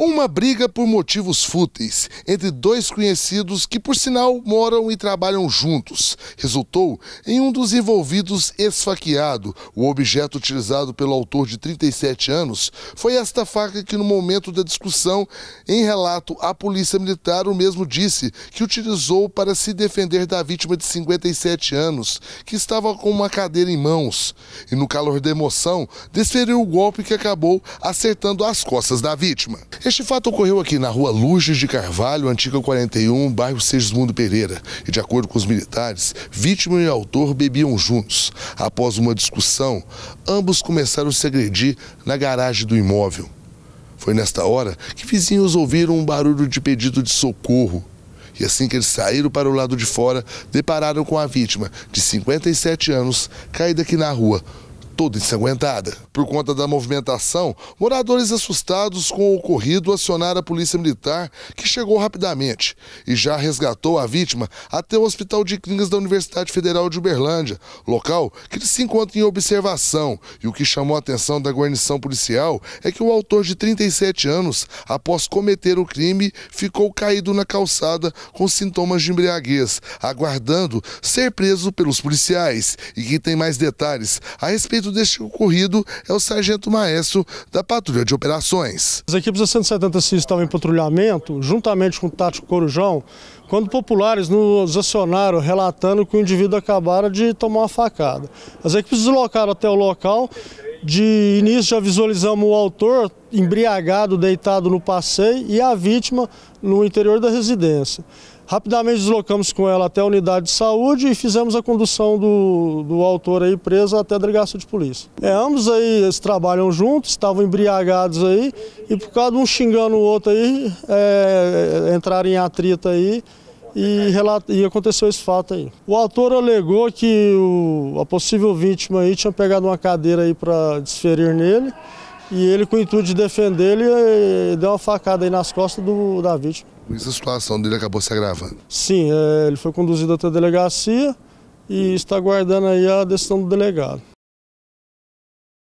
Uma briga por motivos fúteis entre dois conhecidos que, por sinal, moram e trabalham juntos resultou em um dos envolvidos esfaqueado. O objeto utilizado pelo autor de 37 anos foi esta faca que, no momento da discussão, em relato à Polícia Militar, o mesmo disse que utilizou para se defender da vítima de 57 anos, que estava com uma cadeira em mãos. E, no calor da emoção, desferiu o golpe que acabou acertando as costas da vítima. Este fato ocorreu aqui na rua Luges de Carvalho, antiga 41, bairro Segismundo Pereira. E de acordo com os militares, vítima e autor bebiam juntos. Após uma discussão, ambos começaram a se agredir na garagem do imóvel. Foi nesta hora que vizinhos ouviram um barulho de pedido de socorro. E assim que eles saíram para o lado de fora, depararam com a vítima, de 57 anos, caída aqui na rua, toda ensanguentada. Por conta da movimentação, moradores assustados com o ocorrido acionaram a polícia militar, que chegou rapidamente e já resgatou a vítima até o Hospital de Clínicas da Universidade Federal de Uberlândia, local que se encontra em observação. E o que chamou a atenção da guarnição policial é que o autor de 37 anos, após cometer o crime, ficou caído na calçada com sintomas de embriaguez, aguardando ser preso pelos policiais. E quem tem mais detalhes a respeito dentro deste ocorrido é o sargento maestro da Patrulha de Operações. As equipes da 170 estão em patrulhamento, juntamente com o Tático Corujão, quando populares nos acionaram relatando que o indivíduo acabara de tomar uma facada. As equipes deslocaram até o local de início já visualizamos o autor embriagado, deitado no passeio e a vítima no interior da residência. Rapidamente deslocamos com ela até a unidade de saúde e fizemos a condução do, do autor aí preso até a delegacia de polícia. É, ambos aí eles trabalham juntos, estavam embriagados aí e por causa de um xingando o outro aí, é, entraram em atrito aí, e, relata, e aconteceu esse fato aí. O autor alegou que o, a possível vítima aí tinha pegado uma cadeira aí para desferir nele e ele, com o intuito de defender ele, eh, eh, deu uma facada aí nas costas do, da vítima. Essa a situação dele acabou se agravando? Sim, é, ele foi conduzido até a delegacia e está aguardando aí a decisão do delegado.